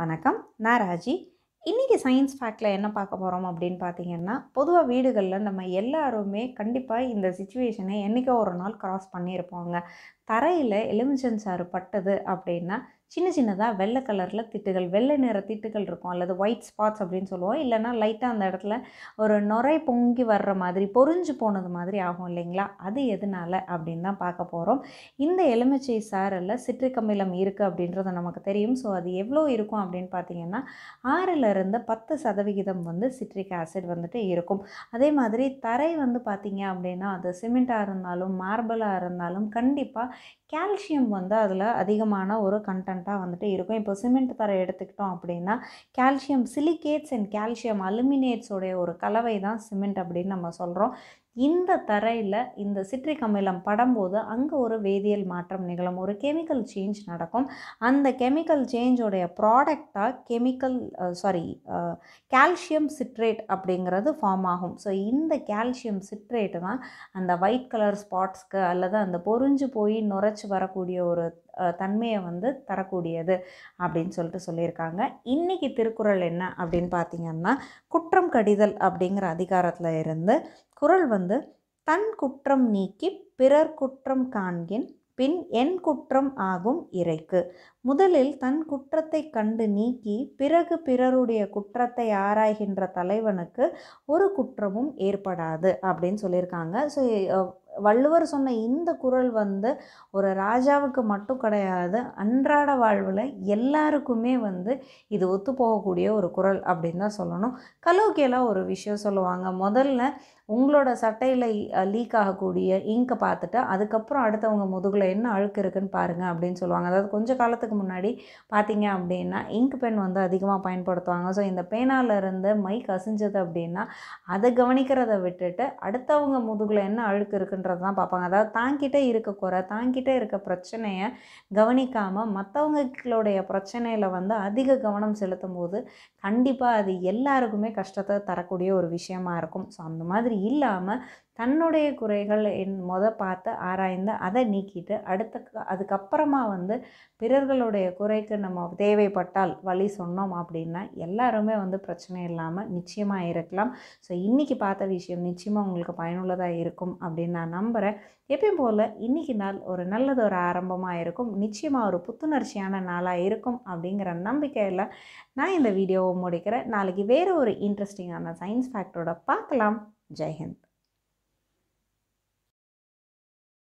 வணக்கம் நான் ராஜி இன்றைக்கி சயின்ஸ் ஃபேக்டில் என்ன பார்க்க போகிறோம் அப்படின்னு பார்த்தீங்கன்னா பொதுவாக வீடுகளில் நம்ம எல்லாருமே கண்டிப்பாக இந்த சுச்சுவேஷனை என்றைக்கோ ஒரு நாள் க்ராஸ் பண்ணியிருப்பாங்க தரையில் எலுமிச்சன் சாறு பட்டது அப்படின்னா சின்ன சின்னதாக வெள்ளை கலரில் திட்டுகள் வெள்ளை நிற திட்டுகள் இருக்கும் அல்லது ஒயிட் ஸ்பாட்ஸ் அப்படின்னு சொல்லுவோம் இல்லைனா லைட்டாக அந்த இடத்துல ஒரு நுரை பொங்கி வர்ற மாதிரி பொறிஞ்சு போனது மாதிரி ஆகும் இல்லைங்களா அது எதனால் அப்படின்னு தான் பார்க்க போகிறோம் இந்த எலுமிச்சை சாரில் சிட்ரிக் அமிலம் இருக்குது அப்படின்றது நமக்கு தெரியும் ஸோ அது எவ்வளோ இருக்கும் அப்படின்னு பார்த்தீங்கன்னா ஆறிலிருந்து பத்து சதவிகிதம் வந்து சிட்ரிக் ஆசிட் வந்துட்டு இருக்கும் அதே மாதிரி தரை வந்து பார்த்திங்க அப்படின்னா அது சிமெண்ட்டாக இருந்தாலும் மார்பிளாக இருந்தாலும் கண்டிப்பாக கால்சியம் வந்து அதில் அதிகமான ஒரு கண்டென்ட்டாக வந்துட்டு இருக்கும் இப்போ சிமெண்ட் தரை எடுத்துக்கிட்டோம் அப்படின்னா கால்சியம் சிலிகேட்ஸ் அண்ட் கால்சியம் அலுமினேட்ஸோடைய ஒரு கலவை தான் சிமெண்ட் அப்படின்னு நம்ம சொல்கிறோம் இந்த தரையில் இந்த சிட்ரிக் அமிலம் படும்போது அங்கே ஒரு வேதியியல் மாற்றம் நிகழும் ஒரு கெமிக்கல் சேஞ்ச் நடக்கும் அந்த கெமிக்கல் சேஞ்சோடைய ப்ராடக்டாக கெமிக்கல் சாரி கால்சியம் சிட்ரேட் அப்படிங்கிறது ஃபார்ம் ஆகும் ஸோ இந்த கால்சியம் சிட்ரேட்டு தான் அந்த ஒயிட் கலர் ஸ்பாட்ஸ்க்கு அல்லது அந்த பொறிஞ்சு போய் நுரைச்சி வரக்கூடிய ஒரு தன்மையை வந்து தரக்கூடியது அப்படின்னு சொல்லிட்டு சொல்லியிருக்காங்க இன்றைக்கி திருக்குறள் என்ன அப்படின்னு பார்த்தீங்கன்னா குற்றம் கடிதல் அப்படிங்கிற அதிகாரத்தில் இருந்து குரல் வந்து தன் குற்றம் நீக்கி பிறர் குற்றம் காண்கின் பின் என் குற்றம் ஆகும் இறைக்கு முதலில் தன் குற்றத்தை கண்டு நீக்கி பிறகு பிறருடைய குற்றத்தை ஆராய்கின்ற தலைவனுக்கு ஒரு குற்றமும் ஏற்படாது அப்படின்னு சொல்லியிருக்காங்க ஸோ வள்ளுவர் சொன்ன இந்த குரல் வந்து ஒரு ராஜாவுக்கு மட்டும் கிடையாது அன்றாட வாழ்வில் எல்லாருக்குமே வந்து இது ஒத்து போகக்கூடிய ஒரு குரல் அப்படின்னு தான் சொல்லணும் கலோக்கியெல்லாம் ஒரு விஷயம் சொல்லுவாங்க முதல்ல உங்களோட சட்டையில் லீக் ஆகக்கூடிய இங்கை பார்த்துட்டு அதுக்கப்புறம் அடுத்தவங்க முதுகில் என்ன அழுக்கு இருக்குன்னு பாருங்கள் அப்படின்னு சொல்லுவாங்க அதாவது கொஞ்சம் காலத்துக்கு முன்னாடி பார்த்தீங்க அப்படின்னா இங்க் பென் வந்து அதிகமாக பயன்படுத்துவாங்க ஸோ இந்த இருந்து மை கசிஞ்சது அப்படின்னா அதை கவனிக்கிறத விட்டுட்டு அடுத்தவங்க முதுகில் என்ன அழுக்கு இருக்குன்ற அப்படின்றது தான் பார்ப்பாங்க அதாவது தாங்கிட்ட இருக்க குறை தாங்கிட்ட இருக்க பிரச்சனையை கவனிக்காமல் மற்றவங்களுடைய பிரச்சனையில் வந்து அதிக கவனம் செலுத்தும் போது கண்டிப்பாக அது எல்லாருக்குமே கஷ்டத்தை தரக்கூடிய ஒரு விஷயமா இருக்கும் ஸோ அந்த மாதிரி இல்லாமல் தன்னுடைய குறைகள் என் மொத பார்த்து ஆராய்ந்து அதை நீக்கிட்டு அடுத்த அதுக்கப்புறமா வந்து பிறர்களுடைய குறைக்கு நம்ம தேவைப்பட்டால் வழி சொன்னோம் அப்படின்னா எல்லாருமே வந்து பிரச்சனை இல்லாமல் நிச்சயமாக இருக்கலாம் ஸோ இன்றைக்கி பார்த்த விஷயம் நிச்சயமாக உங்களுக்கு பயனுள்ளதாக இருக்கும் அப்படின்னு நான் நம்புகிறேன் எப்பயும் போல் இன்றைக்கி நாள் ஒரு நல்லது ஒரு ஆரம்பமாக இருக்கும் நிச்சயமாக ஒரு புத்துணர்ச்சியான நாளாக இருக்கும் அப்படிங்கிற நம்பிக்கையில் நான் இந்த வீடியோவை முடிக்கிறேன் நாளைக்கு வேறு ஒரு இன்ட்ரெஸ்டிங்கான சயின்ஸ் ஃபேக்டரோட பார்க்கலாம் ஜெய்ஹிந்த்